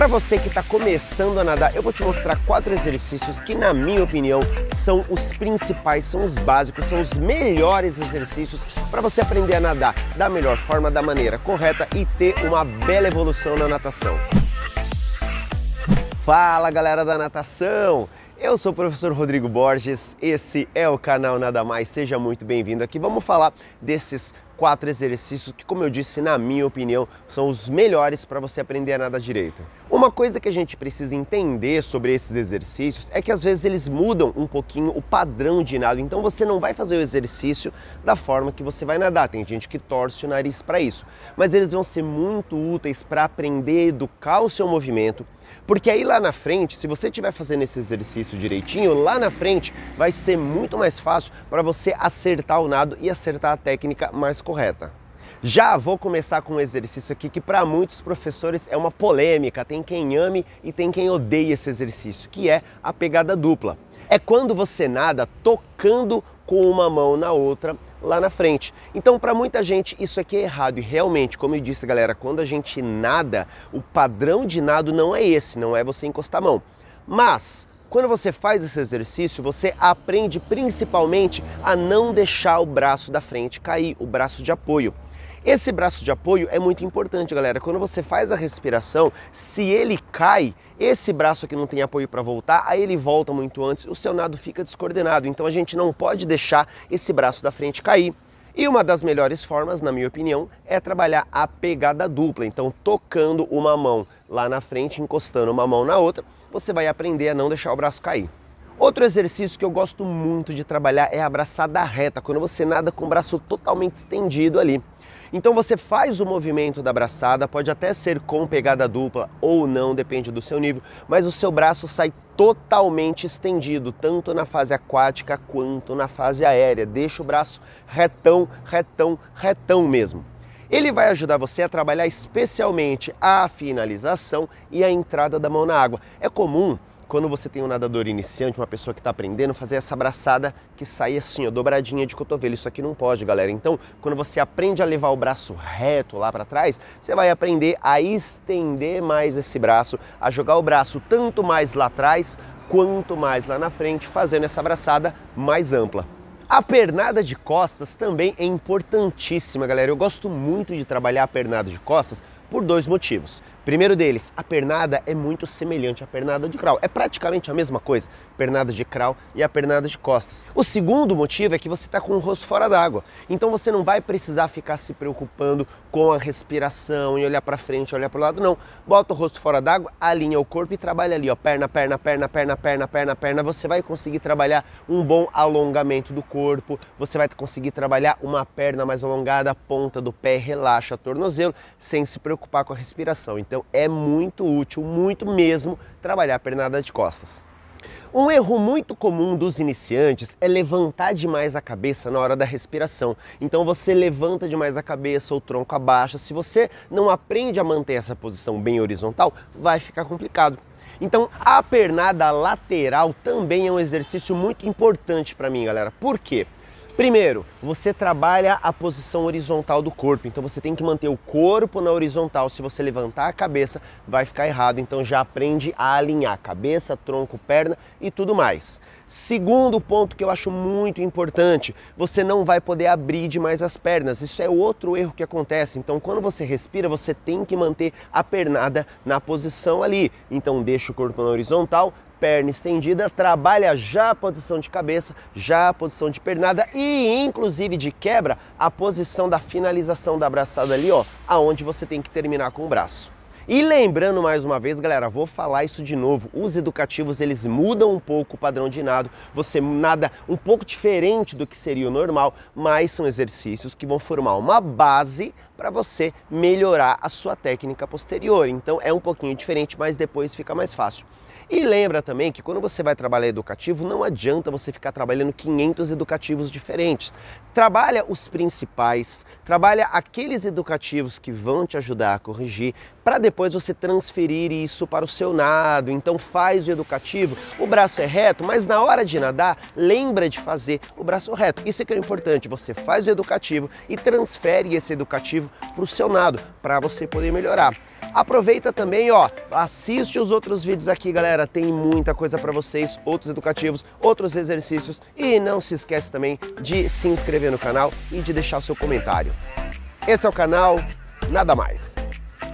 Para você que está começando a nadar, eu vou te mostrar quatro exercícios que, na minha opinião, são os principais, são os básicos, são os melhores exercícios para você aprender a nadar da melhor forma, da maneira correta e ter uma bela evolução na natação. Fala galera da natação! Eu sou o professor Rodrigo Borges, esse é o canal Nada Mais, seja muito bem-vindo aqui. Vamos falar desses quatro exercícios que, como eu disse, na minha opinião, são os melhores para você aprender a nadar direito. Uma coisa que a gente precisa entender sobre esses exercícios é que às vezes eles mudam um pouquinho o padrão de nado, então você não vai fazer o exercício da forma que você vai nadar. Tem gente que torce o nariz para isso, mas eles vão ser muito úteis para aprender a educar o seu movimento porque aí lá na frente, se você estiver fazendo esse exercício direitinho, lá na frente vai ser muito mais fácil para você acertar o nado e acertar a técnica mais correta. Já vou começar com um exercício aqui que para muitos professores é uma polêmica, tem quem ame e tem quem odeie esse exercício, que é a pegada dupla. É quando você nada tocando com uma mão na outra lá na frente. Então, para muita gente, isso aqui é errado. E realmente, como eu disse, galera, quando a gente nada, o padrão de nado não é esse, não é você encostar a mão. Mas, quando você faz esse exercício, você aprende principalmente a não deixar o braço da frente cair, o braço de apoio. Esse braço de apoio é muito importante, galera. Quando você faz a respiração, se ele cai, esse braço aqui não tem apoio para voltar, aí ele volta muito antes, o seu nado fica descoordenado. Então a gente não pode deixar esse braço da frente cair. E uma das melhores formas, na minha opinião, é trabalhar a pegada dupla. Então, tocando uma mão lá na frente, encostando uma mão na outra, você vai aprender a não deixar o braço cair. Outro exercício que eu gosto muito de trabalhar é a abraçada reta, quando você nada com o braço totalmente estendido ali. Então você faz o movimento da abraçada, pode até ser com pegada dupla ou não, depende do seu nível, mas o seu braço sai totalmente estendido, tanto na fase aquática quanto na fase aérea. Deixa o braço retão, retão, retão mesmo. Ele vai ajudar você a trabalhar especialmente a finalização e a entrada da mão na água. É comum quando você tem um nadador iniciante, uma pessoa que está aprendendo, fazer essa abraçada que sai assim, ó, dobradinha de cotovelo. Isso aqui não pode, galera. Então, quando você aprende a levar o braço reto lá para trás, você vai aprender a estender mais esse braço, a jogar o braço tanto mais lá atrás quanto mais lá na frente, fazendo essa abraçada mais ampla. A pernada de costas também é importantíssima, galera. Eu gosto muito de trabalhar a pernada de costas por dois motivos. Primeiro deles, a pernada é muito semelhante à pernada de crawl. É praticamente a mesma coisa, pernada de crawl e a pernada de costas. O segundo motivo é que você está com o rosto fora d'água. Então você não vai precisar ficar se preocupando com a respiração e olhar para frente, olhar para o lado, não. Bota o rosto fora d'água, alinha o corpo e trabalha ali, ó, perna, perna, perna, perna, perna, perna, perna. Você vai conseguir trabalhar um bom alongamento do corpo, você vai conseguir trabalhar uma perna mais alongada, a ponta do pé relaxa, tornozelo, sem se preocupar com a respiração. Então é muito útil, muito mesmo, trabalhar a pernada de costas. Um erro muito comum dos iniciantes é levantar demais a cabeça na hora da respiração. Então você levanta demais a cabeça, o tronco abaixa. Se você não aprende a manter essa posição bem horizontal, vai ficar complicado. Então a pernada lateral também é um exercício muito importante para mim, galera. Por quê? Primeiro, você trabalha a posição horizontal do corpo, então você tem que manter o corpo na horizontal. Se você levantar a cabeça, vai ficar errado, então já aprende a alinhar cabeça, tronco, perna e tudo mais. Segundo ponto que eu acho muito importante, você não vai poder abrir demais as pernas. Isso é outro erro que acontece. Então, quando você respira, você tem que manter a pernada na posição ali. Então, deixa o corpo na horizontal, perna estendida, trabalha já a posição de cabeça, já a posição de pernada e inclusive de quebra a posição da finalização da abraçada ali, ó, aonde você tem que terminar com o braço. E lembrando mais uma vez, galera, vou falar isso de novo. Os educativos, eles mudam um pouco o padrão de nado. Você nada um pouco diferente do que seria o normal, mas são exercícios que vão formar uma base para você melhorar a sua técnica posterior. Então é um pouquinho diferente, mas depois fica mais fácil. E lembra também que quando você vai trabalhar educativo, não adianta você ficar trabalhando 500 educativos diferentes. Trabalha os principais, trabalha aqueles educativos que vão te ajudar a corrigir, para depois você transferir isso para o seu nado. Então faz o educativo, o braço é reto, mas na hora de nadar, lembra de fazer o braço reto. Isso é que é importante, você faz o educativo e transfere esse educativo para o seu nado, para você poder melhorar. Aproveita também, ó, assiste os outros vídeos aqui, galera. Tem muita coisa para vocês, outros educativos, outros exercícios e não se esquece também de se inscrever no canal e de deixar o seu comentário. Esse é o canal Nada Mais.